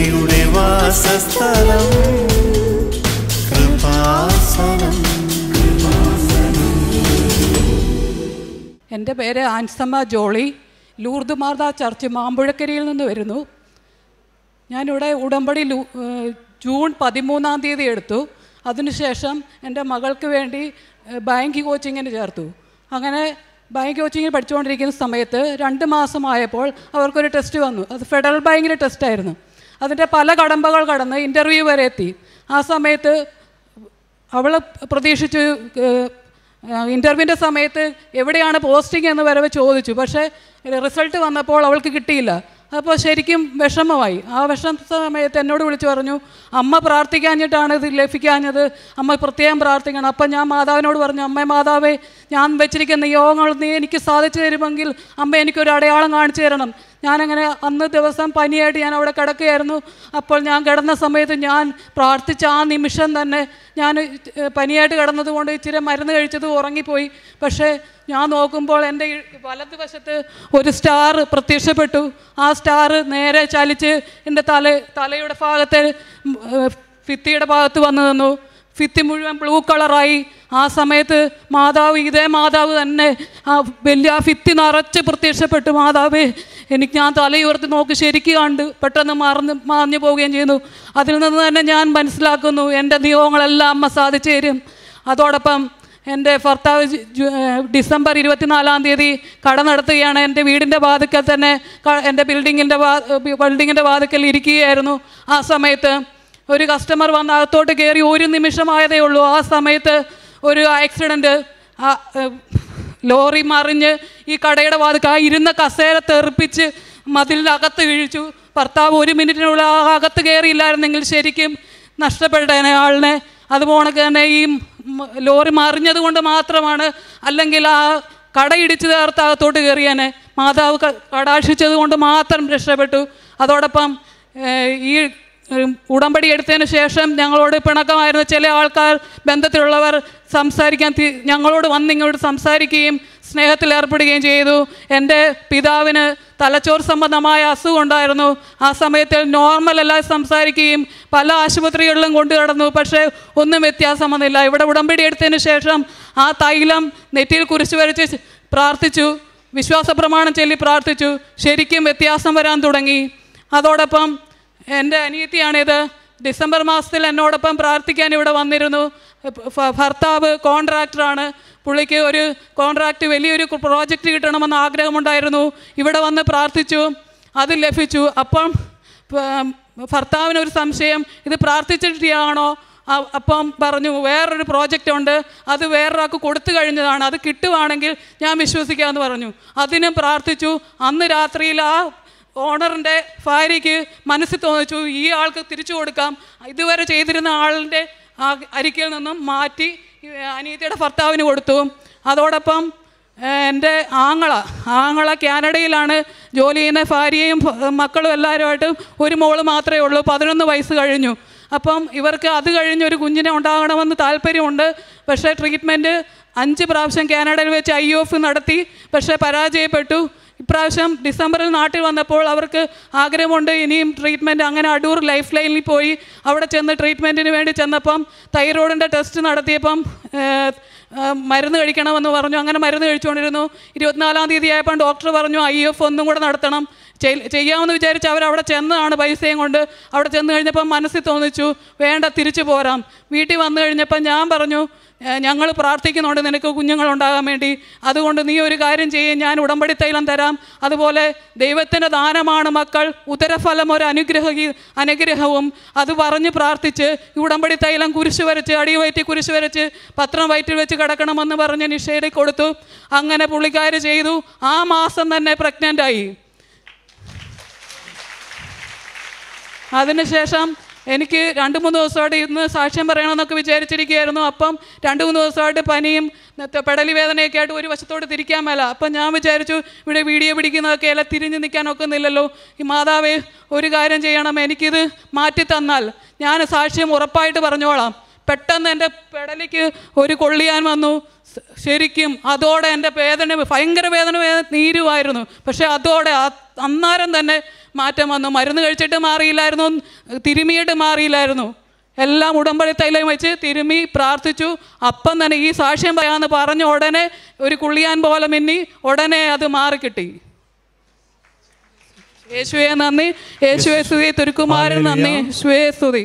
കരുണയുടെ വാസസ്ഥലം കൃപാസനം എൻ്റെ പേര് ആൻസമ്മ ജോളി ലൂർദ് മാർദ ചർച്ച് മാമ്പുഴക്കരയിൽ നിന്ന് വരുന്നു ഞാനിവിടെ ഉടമ്പടി ലൂ ജൂൺ പതിമൂന്നാം തീയതി എടുത്തു അതിനുശേഷം എൻ്റെ മകൾക്ക് വേണ്ടി ബാങ്ക് കോച്ചിങ്ങിന് ചേർത്തു അങ്ങനെ ബാങ്ക് കോച്ചിങ്ങിൽ പഠിച്ചുകൊണ്ടിരിക്കുന്ന സമയത്ത് രണ്ട് മാസമായപ്പോൾ അവർക്കൊരു ടെസ്റ്റ് വന്നു അത് ഫെഡറൽ ബാങ്കിൻ്റെ ടെസ്റ്റായിരുന്നു അതിൻ്റെ പല കടമ്പകൾ കടന്ന് ഇൻ്റർവ്യൂ വരെ എത്തി ആ സമയത്ത് അവൾ പ്രതീക്ഷിച്ചു ഇൻ്റർവ്യൂവിൻ്റെ സമയത്ത് എവിടെയാണ് പോസ്റ്റിംഗ് എന്ന് വരവ് ചോദിച്ചു പക്ഷേ റിസൾട്ട് വന്നപ്പോൾ അവൾക്ക് കിട്ടിയില്ല അപ്പോൾ ശരിക്കും വിഷമമായി ആ വിഷമ സമയത്ത് എന്നോട് വിളിച്ചു പറഞ്ഞു അമ്മ പ്രാർത്ഥിക്കാഞ്ഞിട്ടാണ് ഇത് ലഭിക്കാഞ്ഞത് അമ്മ പ്രത്യേകം പ്രാർത്ഥിക്കണം അപ്പം ഞാൻ മാതാവിനോട് പറഞ്ഞു അമ്മ മാതാവേ ഞാൻ വെച്ചിരിക്കുന്ന യോഗങ്ങൾ നീ എനിക്ക് സാധിച്ചു തരുമെങ്കിൽ അമ്മ എനിക്കൊരു അടയാളം കാണിച്ചു തരണം ഞാനങ്ങനെ അന്ന് ദിവസം പനിയായിട്ട് ഞാൻ അവിടെ കിടക്കുകയായിരുന്നു അപ്പോൾ ഞാൻ കിടന്ന സമയത്ത് ഞാൻ പ്രാർത്ഥിച്ച ആ നിമിഷം തന്നെ ഞാൻ പനിയായിട്ട് കിടന്നതുകൊണ്ട് ഇച്ചിരി മരുന്ന് കഴിച്ചത് ഉറങ്ങിപ്പോയി പക്ഷേ ഞാൻ നോക്കുമ്പോൾ എൻ്റെ വശത്ത് ഒരു സ്റ്റാർ പ്രത്യക്ഷപ്പെട്ടു ആ സ്റ്റാർ നേരെ ചലിച്ച് എൻ്റെ തല തലയുടെ ഭാഗത്തെ ഫിത്തിയുടെ ഭാഗത്ത് വന്നു നിന്നു ഫിത്തി മുഴുവൻ ബ്ലൂ കളറായി ആ സമയത്ത് മാതാവ് ഇതേ മാതാവ് തന്നെ ആ വലിയ ആ ഫിത്തി നിറച്ച് പ്രത്യക്ഷപ്പെട്ടു മാതാവ് എനിക്ക് ഞാൻ തലയുയർത്തി നോക്കി ശരിക്കും കണ്ട് പെട്ടെന്ന് മറന്ന് മാഞ്ഞു പോവുകയും ചെയ്യുന്നു അതിൽ നിന്ന് തന്നെ ഞാൻ മനസ്സിലാക്കുന്നു എൻ്റെ നിയോഗങ്ങളെല്ലാം അമ്മ സാധിച്ചു തരും അതോടൊപ്പം എൻ്റെ ഭർത്താവ് ഡിസംബർ ഇരുപത്തിനാലാം തീയതി കട നടത്തുകയാണ് എൻ്റെ വീടിൻ്റെ വാതിക്കൽ തന്നെ എൻ്റെ ബിൽഡിങ്ങിൻ്റെ വാ ബിൽഡിങ്ങിൻ്റെ വാതിക്കൽ ഇരിക്കുകയായിരുന്നു ആ സമയത്ത് ഒരു കസ്റ്റമർ വന്ന് അകത്തോട്ട് കയറി ഒരു നിമിഷമായതേ ഉള്ളൂ ആ സമയത്ത് ഒരു ആക്സിഡൻറ്റ് ലോറി മറിഞ്ഞ് ഈ കടയുടെ വാതിക്ക് ആ ഇരുന്ന കസേര തെറിപ്പിച്ച് മതിലിനകത്ത് വീഴിച്ചു ഭർത്താവ് ഒരു മിനിറ്റിനുള്ള അകത്ത് കയറിയില്ലായിരുന്നെങ്കിൽ ശരിക്കും നഷ്ടപ്പെട്ടേനെ ആളിനെ അതുപോലെ തന്നെ ഈ ലോറി മറിഞ്ഞത് കൊണ്ട് മാത്രമാണ് അല്ലെങ്കിൽ ആ കടയിടിച്ച് ചേർത്ത് അകത്തോട്ട് കയറിയനെ മാതാവ് കടാക്ഷിച്ചത് കൊണ്ട് മാത്രം രക്ഷപ്പെട്ടു അതോടൊപ്പം ഈ ഉടമ്പടി എടുത്തതിന് ശേഷം ഞങ്ങളോട് പിണക്കമായിരുന്ന ചില ആൾക്കാർ ബന്ധത്തിലുള്ളവർ സംസാരിക്കാൻ ഞങ്ങളോട് വന്ന് ഇങ്ങോട്ട് സംസാരിക്കുകയും സ്നേഹത്തിൽ ഏർപ്പെടുകയും ചെയ്തു എൻ്റെ പിതാവിന് തലച്ചോർ സംബന്ധമായ അസുഖം ഉണ്ടായിരുന്നു ആ സമയത്ത് നോർമൽ സംസാരിക്കുകയും പല ആശുപത്രികളിലും കൊണ്ടു കടന്നു പക്ഷേ ഒന്നും വ്യത്യാസം വന്നില്ല ഇവിടെ ഉടമ്പടി എടുത്തതിന് ശേഷം ആ തൈലം നെറ്റിയിൽ കുരിശു വരച്ച് പ്രാർത്ഥിച്ചു വിശ്വാസ പ്രമാണം ചൊല്ലി പ്രാർത്ഥിച്ചു ശരിക്കും വ്യത്യാസം വരാൻ തുടങ്ങി അതോടൊപ്പം എൻ്റെ അനിയത്തിയാണിത് ഡിസംബർ മാസത്തിൽ എന്നോടൊപ്പം പ്രാർത്ഥിക്കാൻ ഇവിടെ വന്നിരുന്നു ഭർത്താവ് കോൺട്രാക്ടറാണ് പുള്ളിക്ക് ഒരു കോൺട്രാക്റ്റ് വലിയൊരു പ്രോജക്റ്റ് കിട്ടണമെന്ന് ആഗ്രഹമുണ്ടായിരുന്നു ഇവിടെ വന്ന് പ്രാർത്ഥിച്ചു അത് ലഭിച്ചു അപ്പം ഭർത്താവിനൊരു സംശയം ഇത് പ്രാർത്ഥിച്ചിട്ടാണോ അപ്പം പറഞ്ഞു വേറൊരു പ്രോജക്റ്റ് ഉണ്ട് അത് വേറൊരാൾക്ക് കൊടുത്തു കഴിഞ്ഞതാണ് അത് കിട്ടുവാണെങ്കിൽ ഞാൻ വിശ്വസിക്കാമെന്ന് പറഞ്ഞു അതിനും പ്രാർത്ഥിച്ചു അന്ന് രാത്രിയിൽ ആ ഓണറിൻ്റെ ഭാര്യയ്ക്ക് മനസ്സിൽ തോന്നിച്ചു ഈ ആൾക്ക് തിരിച്ചു കൊടുക്കാം ഇതുവരെ ചെയ്തിരുന്ന ആളിൻ്റെ അരിക്കിൽ നിന്നും മാറ്റി അനീതിയുടെ ഭർത്താവിന് കൊടുത്തു അതോടൊപ്പം എൻ്റെ ആങ്ങള ആങ്ങള കാനഡയിലാണ് ജോലി ചെയ്യുന്ന ഭാര്യയും മക്കളും എല്ലാവരുമായിട്ടും ഒരു മോള് മാത്രമേ ഉള്ളൂ പതിനൊന്ന് വയസ്സ് കഴിഞ്ഞു അപ്പം ഇവർക്ക് അത് കഴിഞ്ഞ് ഒരു കുഞ്ഞിനെ ഉണ്ടാകണമെന്ന് താല്പര്യമുണ്ട് പക്ഷേ ട്രീറ്റ്മെൻറ്റ് അഞ്ച് പ്രാവശ്യം കാനഡയിൽ വെച്ച് ഐ നടത്തി പക്ഷേ പരാജയപ്പെട്ടു ഇപ്രാവശ്യം ഡിസംബറിൽ നാട്ടിൽ വന്നപ്പോൾ അവർക്ക് ആഗ്രഹമുണ്ട് ഇനിയും ട്രീറ്റ്മെൻറ്റ് അങ്ങനെ അടൂർ ലൈഫ് ലൈനിൽ പോയി അവിടെ ചെന്ന് ട്രീറ്റ്മെൻറ്റിന് വേണ്ടി ചെന്നപ്പം തൈറോയിഡിൻ്റെ ടെസ്റ്റ് നടത്തിയപ്പം മരുന്ന് കഴിക്കണമെന്ന് പറഞ്ഞു അങ്ങനെ മരുന്ന് കഴിച്ചുകൊണ്ടിരുന്നു ഇരുപത്തിനാലാം തീയതി ആയപ്പോൾ ഡോക്ടർ പറഞ്ഞു ഐ എഫ് ഒന്നും കൂടെ നടത്തണം ചെയ്യാമെന്ന് വിചാരിച്ച് അവരവിടെ ചെന്നതാണ് പൈസയും കൊണ്ട് അവിടെ ചെന്ന് കഴിഞ്ഞപ്പം മനസ്സിൽ തോന്നിച്ചു വേണ്ട തിരിച്ചു പോരാം വീട്ടിൽ വന്നു കഴിഞ്ഞപ്പം ഞാൻ പറഞ്ഞു ഞങ്ങൾ പ്രാർത്ഥിക്കുന്നുണ്ട് നിനക്ക് കുഞ്ഞുങ്ങളുണ്ടാകാൻ വേണ്ടി അതുകൊണ്ട് നീ ഒരു കാര്യം ചെയ്യും ഞാൻ ഉടമ്പടി തൈലം തരാം അതുപോലെ ദൈവത്തിൻ്റെ ദാനമാണ് മക്കൾ ഉദരഫലം ഒരു അനുഗ്രഹ അനുഗ്രഹവും അത് പറഞ്ഞ് പ്രാർത്ഥിച്ച് ഉടമ്പടി തൈലം കുരിശ് വരച്ച് അടി വയറ്റി കുരിശ് വരച്ച് പത്രം വയറ്റിൽ വെച്ച് കിടക്കണമെന്ന് പറഞ്ഞ് നിഷേധി കൊടുത്തു അങ്ങനെ പുള്ളിക്കാർ ചെയ്തു ആ മാസം തന്നെ പ്രഗ്നൻ്റായി അതിനുശേഷം എനിക്ക് രണ്ട് മൂന്ന് ദിവസമായിട്ട് ഇന്ന് സാക്ഷ്യം പറയണമെന്നൊക്കെ വിചാരിച്ചിരിക്കുകയായിരുന്നു അപ്പം രണ്ട് മൂന്ന് ദിവസമായിട്ട് പനിയും പെടലി വേദനയൊക്കെ ആയിട്ട് ഒരു വശത്തോട് തിരിക്കാൻ മേല അപ്പം ഞാൻ വിചാരിച്ചു ഇവിടെ വീഡിയോ പിടിക്കുന്നതൊക്കെ എല്ലാം തിരിഞ്ഞു നിൽക്കാനൊക്കുന്നില്ലല്ലോ ഈ മാതാവേ ഒരു കാര്യം ചെയ്യണം എനിക്കിത് മാറ്റി തന്നാൽ ഞാൻ സാക്ഷ്യം ഉറപ്പായിട്ട് പറഞ്ഞോളാം പെട്ടെന്ന് എൻ്റെ പെടലിക്ക് ഒരു കൊള്ളിയാൻ വന്നു ശരിക്കും അതോടെ എൻ്റെ വേദന ഭയങ്കര വേദന നീരുമായിരുന്നു പക്ഷേ അതോടെ അന്നേരം തന്നെ മാറ്റം വന്നു മരുന്ന് കഴിച്ചിട്ട് മാറിയില്ലായിരുന്നു തിരുമിയിട്ട് മാറിയില്ലായിരുന്നു എല്ലാം ഉടമ്പടി തൈലം വെച്ച് തിരുമി പ്രാർത്ഥിച്ചു അപ്പം തന്നെ ഈ സാക്ഷ്യം പറയാമെന്ന് പറഞ്ഞ ഉടനെ ഒരു കുളിയാൻ പോലെ മിന്നി ഉടനെ അത് മാറിക്കിട്ടി യേശുവെ നന്ദി യേശുവേ സ്തുതി തിരുക്കുമാരൻ നന്ദി യേശുവെ സ്തുതി